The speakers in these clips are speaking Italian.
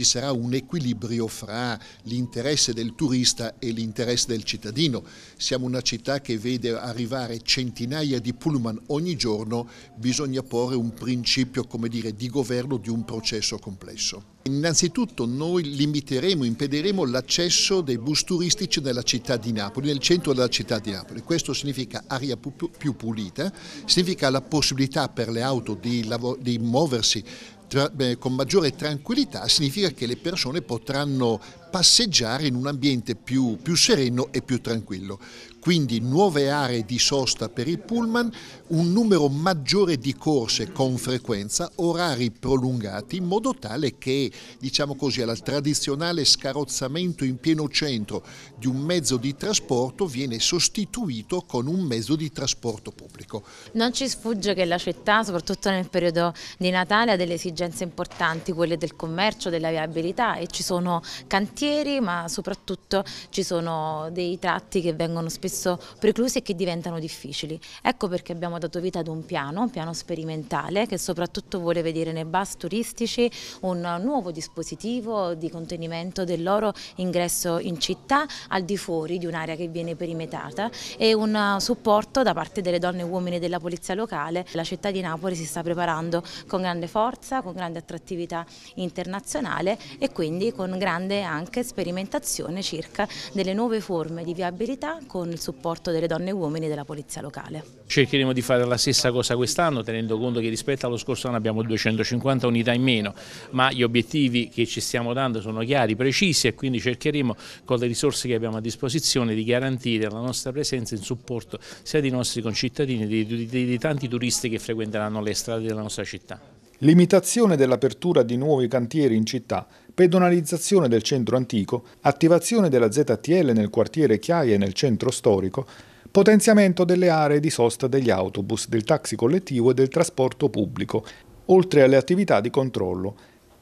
ci sarà un equilibrio fra l'interesse del turista e l'interesse del cittadino. Siamo una città che vede arrivare centinaia di pullman ogni giorno, bisogna porre un principio dire, di governo di un processo complesso. Innanzitutto noi limiteremo, impediremo l'accesso dei bus turistici nella città di Napoli, nel centro della città di Napoli. Questo significa aria più pulita, significa la possibilità per le auto di, di muoversi tra, eh, con maggiore tranquillità significa che le persone potranno passeggiare in un ambiente più, più sereno e più tranquillo quindi nuove aree di sosta per i pullman, un numero maggiore di corse con frequenza, orari prolungati, in modo tale che, diciamo così, al tradizionale scarrozzamento in pieno centro di un mezzo di trasporto viene sostituito con un mezzo di trasporto pubblico. Non ci sfugge che la città, soprattutto nel periodo di Natale, ha delle esigenze importanti, quelle del commercio, della viabilità e ci sono cantini sentieri ma soprattutto ci sono dei tratti che vengono spesso preclusi e che diventano difficili. Ecco perché abbiamo dato vita ad un piano, un piano sperimentale che soprattutto vuole vedere nei bus turistici un nuovo dispositivo di contenimento del loro ingresso in città al di fuori di un'area che viene perimetrata e un supporto da parte delle donne e uomini della polizia locale. La città di Napoli si sta preparando con grande forza, con grande attrattività internazionale e quindi con grande anche anche sperimentazione circa delle nuove forme di viabilità con il supporto delle donne e uomini della polizia locale. Cercheremo di fare la stessa cosa quest'anno tenendo conto che rispetto allo scorso anno abbiamo 250 unità in meno, ma gli obiettivi che ci stiamo dando sono chiari, precisi e quindi cercheremo con le risorse che abbiamo a disposizione di garantire la nostra presenza in supporto sia dei nostri concittadini che di, di, di tanti turisti che frequenteranno le strade della nostra città limitazione dell'apertura di nuovi cantieri in città, pedonalizzazione del centro antico, attivazione della ZTL nel quartiere Chiaie nel centro storico, potenziamento delle aree di sosta degli autobus, del taxi collettivo e del trasporto pubblico, oltre alle attività di controllo.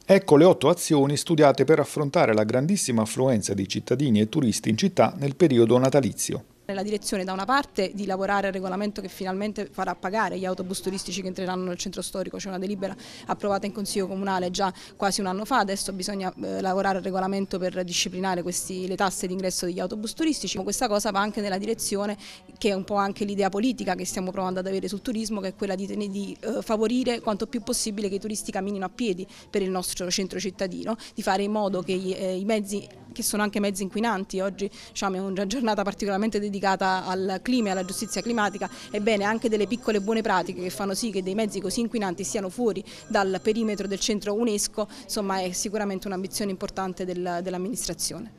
Ecco le otto azioni studiate per affrontare la grandissima affluenza di cittadini e turisti in città nel periodo natalizio nella direzione da una parte di lavorare al regolamento che finalmente farà pagare gli autobus turistici che entreranno nel centro storico, c'è una delibera approvata in Consiglio Comunale già quasi un anno fa, adesso bisogna eh, lavorare al regolamento per disciplinare questi, le tasse d'ingresso degli autobus turistici, ma questa cosa va anche nella direzione che è un po' anche l'idea politica che stiamo provando ad avere sul turismo, che è quella di, di eh, favorire quanto più possibile che i turisti camminino a piedi per il nostro centro cittadino, di fare in modo che gli, eh, i mezzi che sono anche mezzi inquinanti. Oggi diciamo, è una giornata particolarmente dedicata al clima e alla giustizia climatica. Ebbene, anche delle piccole buone pratiche che fanno sì che dei mezzi così inquinanti siano fuori dal perimetro del centro UNESCO, insomma è sicuramente un'ambizione importante del, dell'amministrazione.